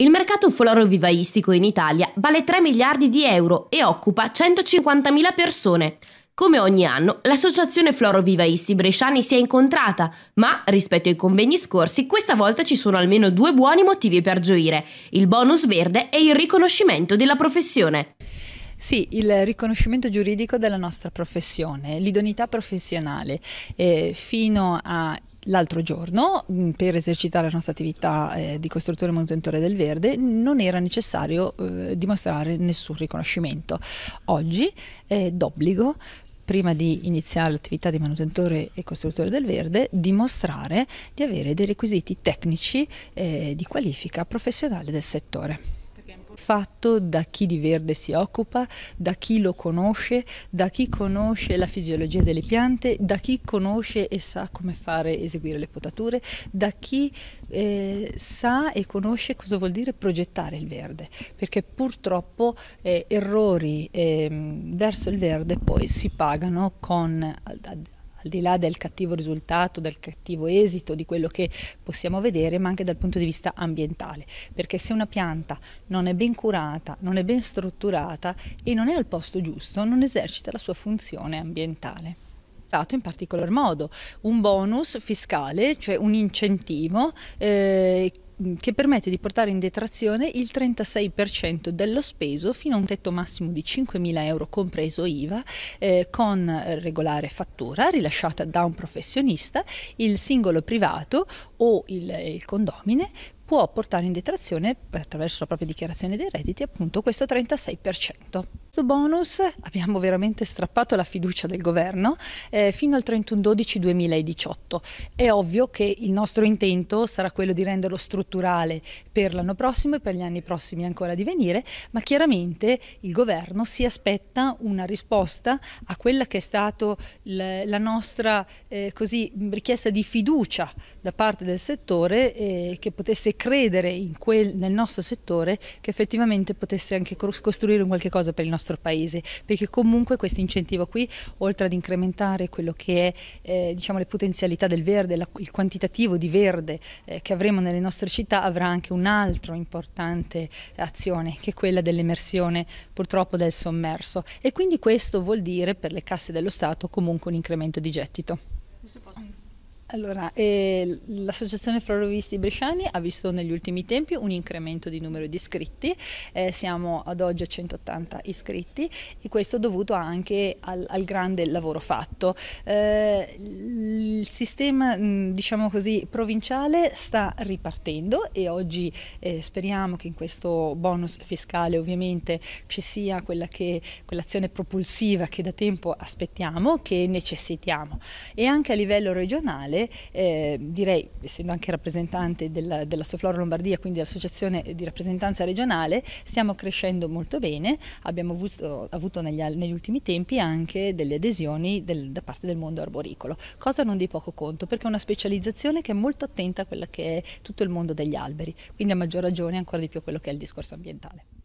Il mercato florovivaistico in Italia vale 3 miliardi di euro e occupa 150.000 persone. Come ogni anno, l'Associazione Florovivaisti Bresciani si è incontrata, ma rispetto ai convegni scorsi, questa volta ci sono almeno due buoni motivi per gioire: il bonus verde e il riconoscimento della professione. Sì, il riconoscimento giuridico della nostra professione, l'idoneità professionale. Eh, fino a l'altro giorno mm, per esercitare la nostra attività eh, di costruttore e manutentore del verde non era necessario eh, dimostrare nessun riconoscimento. Oggi è d'obbligo prima di iniziare l'attività di manutentore e costruttore del verde, dimostrare di avere dei requisiti tecnici eh, di qualifica professionale del settore fatto da chi di verde si occupa, da chi lo conosce, da chi conosce la fisiologia delle piante, da chi conosce e sa come fare eseguire le potature, da chi eh, sa e conosce cosa vuol dire progettare il verde, perché purtroppo eh, errori eh, verso il verde poi si pagano con al di là del cattivo risultato, del cattivo esito, di quello che possiamo vedere, ma anche dal punto di vista ambientale, perché se una pianta non è ben curata, non è ben strutturata e non è al posto giusto, non esercita la sua funzione ambientale dato in particolar modo un bonus fiscale, cioè un incentivo eh, Mm, che permette di portare in detrazione il 36% dello speso fino a un tetto massimo di 5.000 euro compreso IVA eh, con regolare fattura rilasciata da un professionista, il singolo privato o il, eh, il condomine può portare in detrazione attraverso la propria dichiarazione dei redditi appunto questo 36% questo bonus abbiamo veramente strappato la fiducia del governo eh, fino al 31-12-2018. È ovvio che il nostro intento sarà quello di renderlo strutturale per l'anno prossimo e per gli anni prossimi ancora di venire, ma chiaramente il governo si aspetta una risposta a quella che è stata la nostra eh, così, richiesta di fiducia da parte del settore eh, che potesse credere quel, nel nostro settore che effettivamente potesse anche costruire un qualche cosa per il nostro nostro paese, perché comunque questo incentivo qui, oltre ad incrementare quello che è eh, diciamo, le potenzialità del verde, la, il quantitativo di verde eh, che avremo nelle nostre città, avrà anche un'altra importante azione, che è quella dell'emersione purtroppo del sommerso. E quindi questo vuol dire per le casse dello Stato comunque un incremento di gettito. Allora, eh, l'Associazione Florovisti Bresciani ha visto negli ultimi tempi un incremento di numero di iscritti, eh, siamo ad oggi a 180 iscritti e questo dovuto anche al, al grande lavoro fatto. Eh, il sistema mm, diciamo così, provinciale sta ripartendo e oggi eh, speriamo che in questo bonus fiscale ovviamente ci sia quell'azione quell propulsiva che da tempo aspettiamo, che necessitiamo e anche a livello regionale locale, eh, direi essendo anche rappresentante della, della Soflora Lombardia, quindi l'associazione di rappresentanza regionale, stiamo crescendo molto bene, abbiamo avuto, avuto negli, negli, ultimi tempi anche delle adesioni del, da parte del mondo arboricolo, cosa non di poco conto perché è una specializzazione che è molto attenta a quella che è tutto il mondo degli alberi, quindi a maggior ragione ancora di più a quello che è il discorso ambientale.